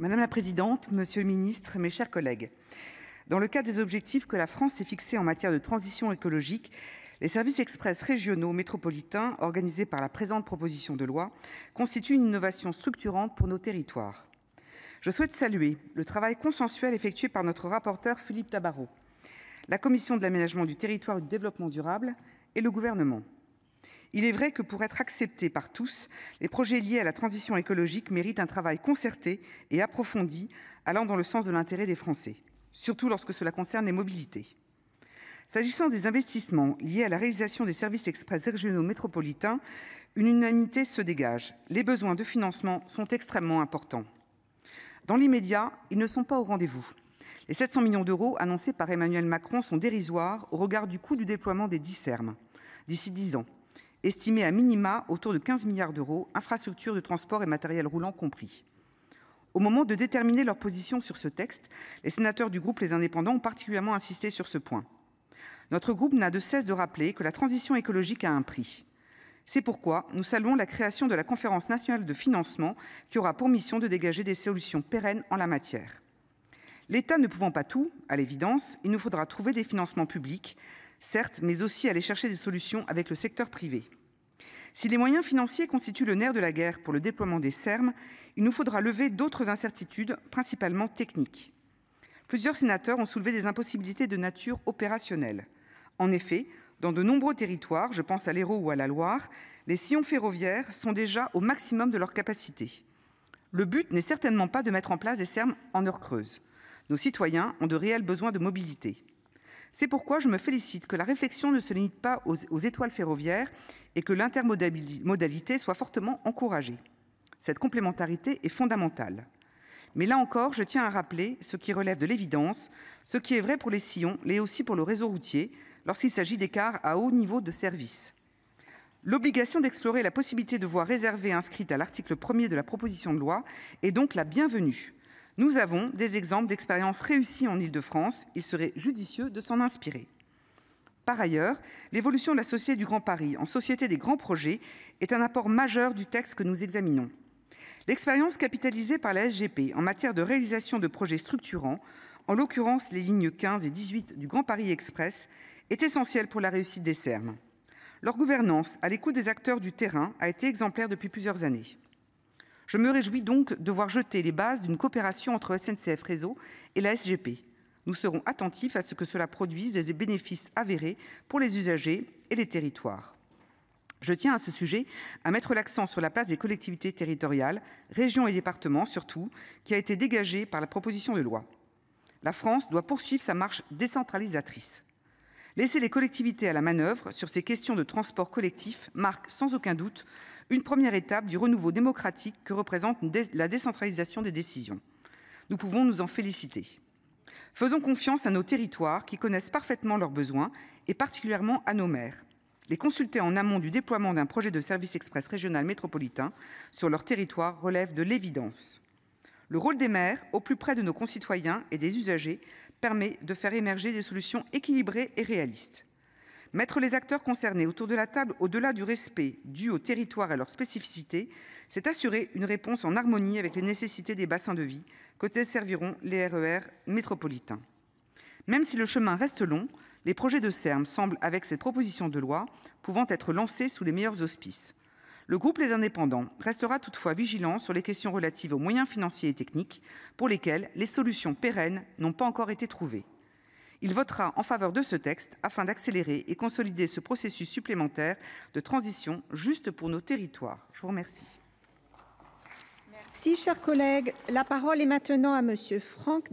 Madame la présidente, monsieur le ministre, mes chers collègues, dans le cadre des objectifs que la France s'est fixés en matière de transition écologique, les services express régionaux métropolitains organisés par la présente proposition de loi constituent une innovation structurante pour nos territoires. Je souhaite saluer le travail consensuel effectué par notre rapporteur Philippe Tabarot, la commission de l'aménagement du territoire et du développement durable et le Gouvernement. Il est vrai que pour être acceptés par tous, les projets liés à la transition écologique méritent un travail concerté et approfondi allant dans le sens de l'intérêt des Français, surtout lorsque cela concerne les mobilités. S'agissant des investissements liés à la réalisation des services express régionaux métropolitains, une unanimité se dégage. Les besoins de financement sont extrêmement importants. Dans l'immédiat, ils ne sont pas au rendez-vous. Les 700 millions d'euros annoncés par Emmanuel Macron sont dérisoires au regard du coût du déploiement des 10 D'ici 10 ans, estimé à minima autour de 15 milliards d'euros, infrastructures de transport et matériel roulant compris. Au moment de déterminer leur position sur ce texte, les sénateurs du groupe Les Indépendants ont particulièrement insisté sur ce point. Notre groupe n'a de cesse de rappeler que la transition écologique a un prix. C'est pourquoi nous saluons la création de la Conférence nationale de financement qui aura pour mission de dégager des solutions pérennes en la matière. L'État ne pouvant pas tout, à l'évidence, il nous faudra trouver des financements publics, certes, mais aussi aller chercher des solutions avec le secteur privé. Si les moyens financiers constituent le nerf de la guerre pour le déploiement des sermes il nous faudra lever d'autres incertitudes, principalement techniques. Plusieurs sénateurs ont soulevé des impossibilités de nature opérationnelle. En effet, dans de nombreux territoires, je pense à l'Hérault ou à la Loire, les sillons ferroviaires sont déjà au maximum de leur capacité. Le but n'est certainement pas de mettre en place des sermes en heure creuse. Nos citoyens ont de réels besoins de mobilité. C'est pourquoi je me félicite que la réflexion ne se limite pas aux, étoiles ferroviaires et que l'intermodalité soit fortement encouragée. Cette complémentarité est fondamentale. Mais là encore, je tiens à rappeler ce qui relève de l'évidence, ce qui est vrai pour les sillons, mais aussi pour le réseau routier, lorsqu'il s'agit d'écarts à haut niveau de service. L'obligation d'explorer la possibilité de voies réservées inscrite à l'article 1er de la proposition de loi est donc la bienvenue. Nous avons des exemples d'expériences réussies en Île-de-France. Il serait judicieux de s'en inspirer. Par ailleurs, l'évolution de la société du Grand Paris en société des grands projets est un apport majeur du texte que nous examinons. L'expérience capitalisée par la SGP en matière de réalisation de projets structurants, en l'occurrence les lignes 15 et 18 du Grand Paris Express, est essentielle pour la réussite des CERN. Leur gouvernance, à l'écoute des acteurs du terrain, a été exemplaire depuis plusieurs années. Je me réjouis donc de voir jeter les bases d'une coopération entre SNCF Réseau et la SGP. Nous serons attentifs à ce que cela produise des bénéfices avérés pour les usagers et les territoires. Je tiens à ce sujet à mettre l'accent sur la place des collectivités territoriales, régions et départements surtout, qui a été dégagée par la proposition de loi. La France doit poursuivre sa marche décentralisatrice. Laisser les collectivités à la manœuvre sur ces questions de transport collectif marque sans aucun doute une première étape du renouveau démocratique que représente la décentralisation des décisions. Nous pouvons nous en féliciter. Faisons confiance à nos territoires qui connaissent parfaitement leurs besoins et particulièrement à nos maires. Les consulter en amont du déploiement d'un projet de service express régional métropolitain sur leur territoire relève de l'évidence. Le rôle des maires, au plus près de nos concitoyens et des usagers, permet de faire émerger des solutions équilibrées et réalistes. Mettre les acteurs concernés autour de la table au-delà du respect dû aux territoires et à leurs spécificités, c'est assurer une réponse en harmonie avec les nécessités des bassins de vie côté serviront les RER e métropolitains. Même si le chemin reste long, les projets de CERM semblent avec cette proposition de loi pouvant être lancés sous les meilleurs auspices. Le groupe Les Indépendants restera toutefois vigilant sur les questions relatives aux moyens financiers et techniques pour lesquels les solutions pérennes n'ont pas encore été trouvées. Il votera en faveur de ce texte afin d'accélérer et consolider ce processus supplémentaire de transition juste pour nos territoires. Je vous remercie. Merci, cher collègue. La parole est maintenant à Monsieur Franck